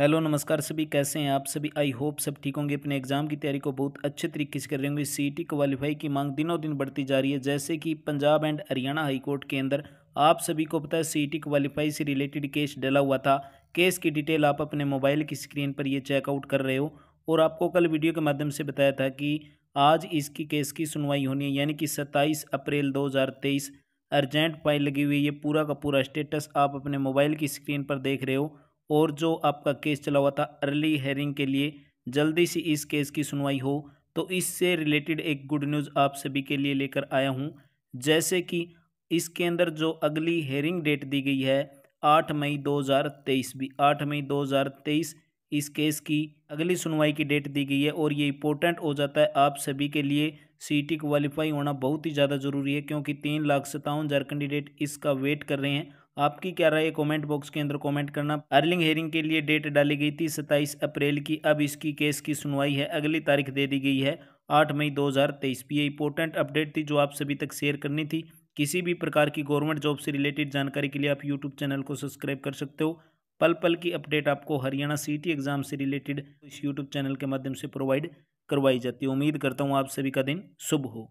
hello नमस्कार सभी कैसे हैं आप सभी आई होप सब ठीक होंगे अपने एग्जाम की तैयारी को बहुत अच्छे तरीके से कर रहे होंगे सीटी क्वालिफाई की मांग दिनों दिन बढ़ती जा रही है जैसे कि पंजाब एंड हरियाणा हाईकोर्ट के अंदर आप सभी को पता है सीटी क्वालिफाई से रिलेटेड केस डला हुआ था केस की डिटेल आप अपने मोबाइल की स्क्रीन पर ये चेकआउट कर रहे हो और आपको कल वीडियो के माध्यम से बताया था कि आज इसकी केस की सुनवाई होनी है यानी कि सत्ताईस अप्रैल दो अर्जेंट फाइल लगी हुई ये पूरा का पूरा स्टेटस आप अपने मोबाइल की स्क्रीन पर देख रहे हो और जो आपका केस चला हुआ था अर्ली हेयरिंग के लिए जल्दी से इस केस की सुनवाई हो तो इससे रिलेटेड एक गुड न्यूज़ आप सभी के लिए लेकर आया हूँ जैसे कि इसके अंदर जो अगली हेयरिंग डेट दी गई है आठ मई दो हज़ार तेईस भी आठ मई दो हज़ार तेईस इस केस की अगली सुनवाई की डेट दी गई है और ये इंपॉर्टेंट हो जाता है आप सभी के लिए सीटी क्वालिफाई होना बहुत ही ज़्यादा ज़रूरी है क्योंकि तीन लाख सत्तावन हज़ार कैंडिडेट इसका वेट कर रहे हैं आपकी क्या राय कमेंट बॉक्स के अंदर कमेंट करना अर्लिंग हेरिंग के लिए डेट डाली गई थी सत्ताईस अप्रैल की अब इसकी केस की सुनवाई है अगली तारीख दे दी गई है आठ मई दो हजार भी ये इंपॉर्टेंट अपडेट थी जो आप सभी तक शेयर करनी थी किसी भी प्रकार की गवर्नमेंट जॉब से रिलेटेड जानकारी के लिए आप यूट्यूब चैनल को सब्सक्राइब कर सकते हो पल पल की अपडेट आपको हरियाणा सी एग्जाम से रिलेटेड इस यूट्यूब चैनल के माध्यम से प्रोवाइड करवाई जाती है उम्मीद करता हूँ आप सभी का दिन शुभ हो